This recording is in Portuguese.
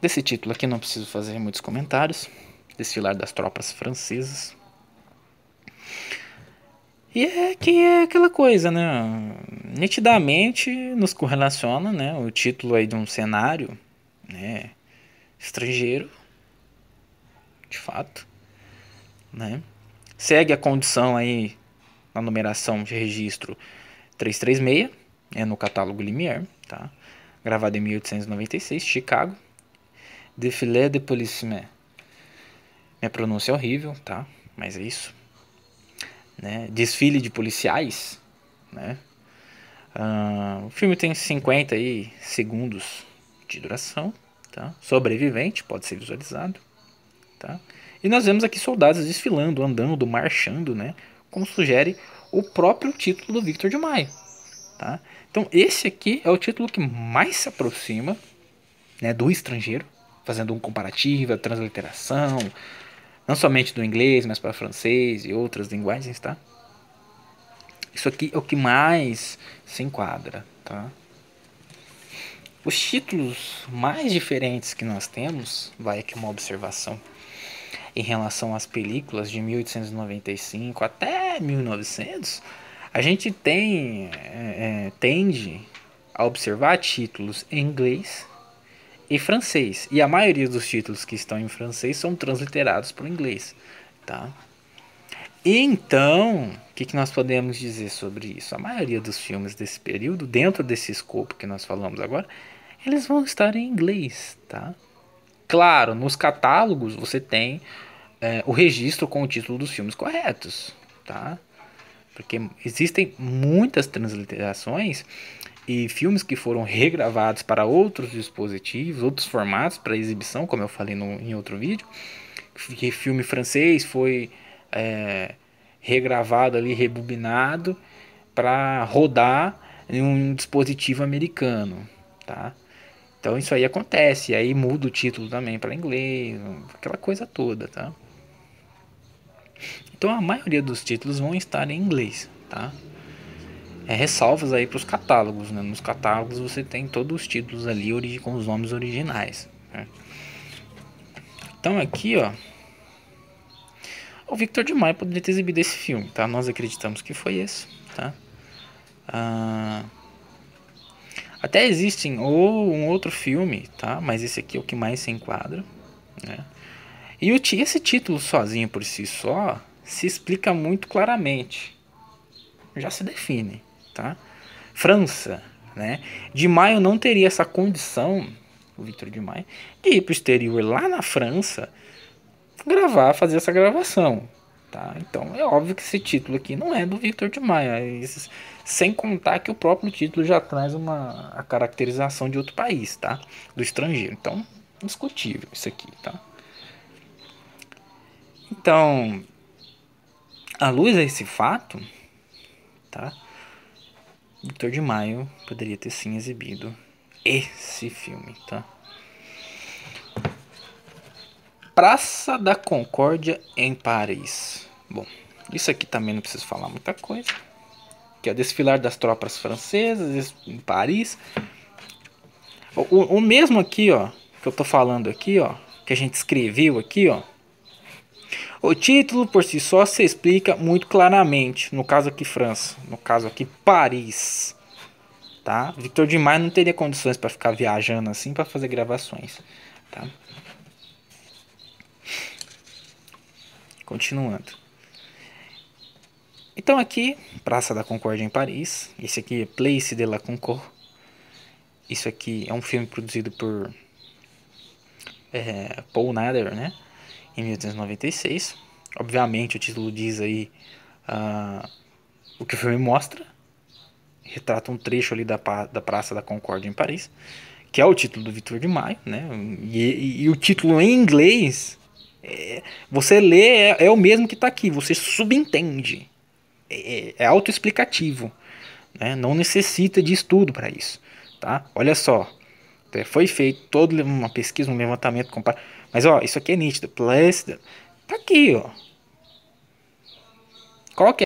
Desse título aqui não preciso fazer muitos comentários. Desfilar das tropas francesas. E é que é aquela coisa, né? Nitidamente nos correlaciona, né? O título aí de um cenário, né? Estrangeiro, de fato, né? Segue a condição aí na numeração de registro 336, é né? no catálogo Limier, tá? Gravado em 1896, Chicago. Défilé de Polissement. Minha pronúncia é horrível, tá? Mas é isso. Né? Desfile de policiais, né? Uh, o filme tem 50 aí, segundos de duração, tá? Sobrevivente, pode ser visualizado, tá? E nós vemos aqui soldados desfilando, andando, marchando, né? Como sugere o próprio título do Victor de Maio, tá? Então esse aqui é o título que mais se aproxima, né, do estrangeiro, fazendo um comparativo, a transliteração, não somente do inglês, mas para francês e outras linguagens, tá? Isso aqui é o que mais se enquadra, tá? Os títulos mais diferentes que nós temos, vai aqui uma observação em relação às películas de 1895 até 1900, a gente tem é, é, tende a observar títulos em inglês e francês. E a maioria dos títulos que estão em francês são transliterados para o inglês, tá? Então, o que, que nós podemos dizer sobre isso? A maioria dos filmes desse período, dentro desse escopo que nós falamos agora, eles vão estar em inglês, tá? Claro, nos catálogos você tem é, o registro com o título dos filmes corretos, tá? Porque existem muitas transliterações e filmes que foram regravados para outros dispositivos, outros formatos para exibição, como eu falei no, em outro vídeo. Que filme francês foi é, regravado ali, rebobinado para rodar em um dispositivo americano, tá? Então isso aí acontece, aí muda o título também para inglês, aquela coisa toda, tá? Então a maioria dos títulos vão estar em inglês, tá? é, ressalvas aí para os catálogos. Né? Nos catálogos você tem todos os títulos ali com os nomes originais. Né? Então aqui, ó, o Victor de Maia poderia ter exibido esse filme, tá? Nós acreditamos que foi esse, tá? Ah, até existem ou um outro filme, tá? Mas esse aqui é o que mais se enquadra, né? E esse título sozinho por si só se explica muito claramente. Já se define tá? França, né? De Maio não teria essa condição, o Victor de Maio, de ir para o exterior lá na França gravar, fazer essa gravação. Tá? Então é óbvio que esse título aqui não é do Victor de Maio, é sem contar que o próprio título já traz uma a caracterização de outro país, tá? Do estrangeiro. Então, discutível isso aqui, tá? Então, à luz a esse fato, tá? Doutor de Maio poderia ter sim exibido esse filme, tá? Praça da Concórdia em Paris. Bom, isso aqui também não preciso falar muita coisa. Que é o desfilar das tropas francesas em Paris. O, o, o mesmo aqui, ó, que eu tô falando aqui, ó, que a gente escreveu aqui, ó. O título por si só se explica muito claramente, no caso aqui França, no caso aqui Paris. Tá? Victor demais não teria condições para ficar viajando assim para fazer gravações, tá? Continuando. Então aqui, Praça da Concórdia em Paris, esse aqui é Place de la Concorde. Isso aqui é um filme produzido por é, Paul Nader, né? em 1896. Obviamente, o título diz aí uh, o que o filme mostra. Retrata um trecho ali da, da Praça da Concórdia em Paris, que é o título do Victor de Maio, né? E, e, e o título em inglês, é, você lê, é, é, o mesmo que está aqui, você subentende. É, é, é autoexplicativo. Né? Não necessita de estudo para isso. Tá? Olha só, é, foi feito toda uma pesquisa, um levantamento comparado. Mas ó, isso aqui é nítido. Plácido. Tá aqui, ó. Qual que é?